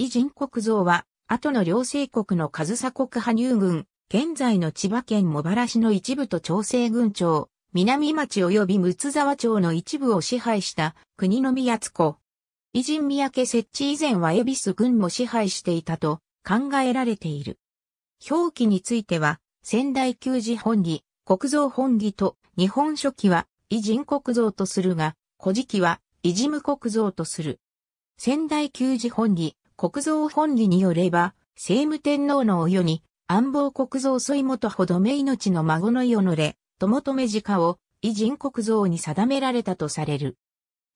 異人国像は、後の両政国の上総国派入軍、現在の千葉県茂原市の一部と長生軍庁、南町及び睦沢町の一部を支配した国の宮津子。偉人三宅設置以前は恵比寿軍も支配していたと考えられている。表記については、仙台旧字本義、国造本義と日本書記は偉人国造とするが、古事記は偉人無国造とする。仙台旧字本義、国蔵本理によれば、聖武天皇のお世に、安房国蔵添元ほどめ命の孫の世のれ、友留直を、偉人国蔵に定められたとされる。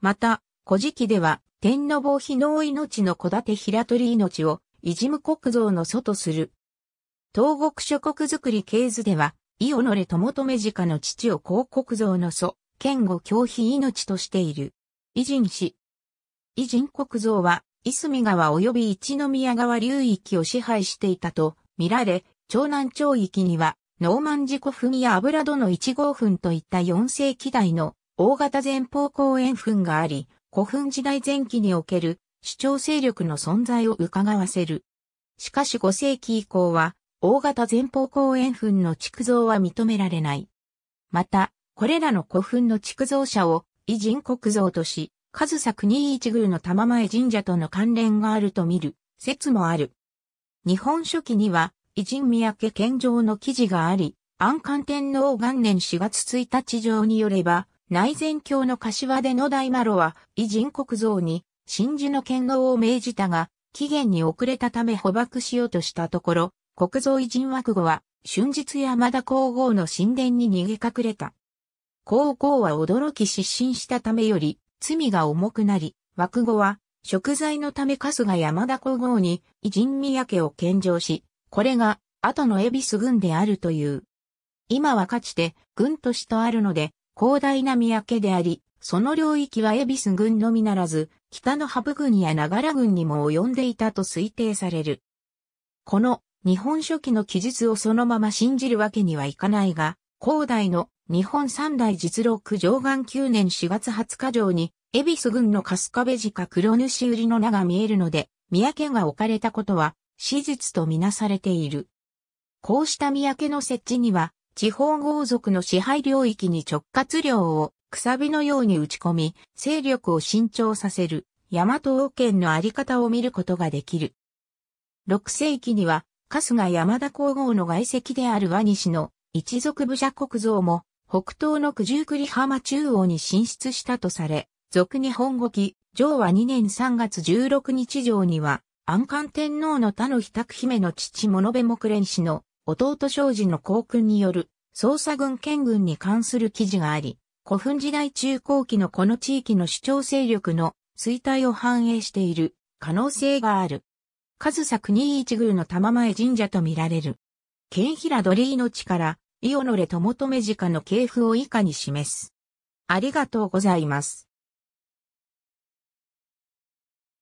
また、古事記では、天の坊非能命の小立平取命を、いじむ国蔵の祖とする。東国諸国づくり系図では、伊オノレ友留直の父を広国蔵の祖、剣後教非命としている。偉人氏。偉人国蔵は、いすみ川及び一宮川流域を支配していたと見られ、長南町域には、ノーマンジ古墳や油戸の1号墳といった4世紀代の大型前方後円墳があり、古墳時代前期における主張勢力の存在を伺わせる。しかし5世紀以降は、大型前方後円墳の築造は認められない。また、これらの古墳の築造者を、異人国造とし、上作国一宮の玉前神社との関連があると見る説もある。日本書紀には、偉人三宅健上の記事があり、安官天皇元年4月1日上によれば、内前教の柏での大麻呂は、偉人国像に、真珠の剣王を命じたが、期限に遅れたため捕獲しようとしたところ、国造偉人枠後は、春日山田皇后の神殿に逃げ隠れた。皇后は驚き失神したためより、罪が重くなり、枠後は、食材のため春日山田皇后に、偉人宮家を献上し、これが、後の恵比寿軍であるという。今はかつて、軍都市とあるので、広大な宮家であり、その領域は恵比寿軍のみならず、北のハブ軍や長良軍にも及んでいたと推定される。この、日本初期の記述をそのまま信じるわけにはいかないが、広大の日本三大実録上岸9年4月20日上に恵比寿郡の春日部寺か黒主売りの名が見えるので、三宅が置かれたことは、史実とみなされている。こうした三宅の設置には、地方豪族の支配領域に直轄領を、くさびのように打ち込み、勢力を伸長させる、大和王権のあり方を見ることができる。6世紀には、春日山田皇后の外籍である和西の一族武者国像も、北東の九十九里浜中央に進出したとされ、俗日本語記、上は2年3月16日上には、安官天皇の他の比拓姫の父物部木蓮氏の弟庄司の皇訓による捜査軍県軍に関する記事があり、古墳時代中後期のこの地域の主張勢力の衰退を反映している可能性がある。数作二一宮の玉前神社と見られる。県平鳥居の地から、伊オノレ友留直の系譜を以下に示す。ありがとうございます。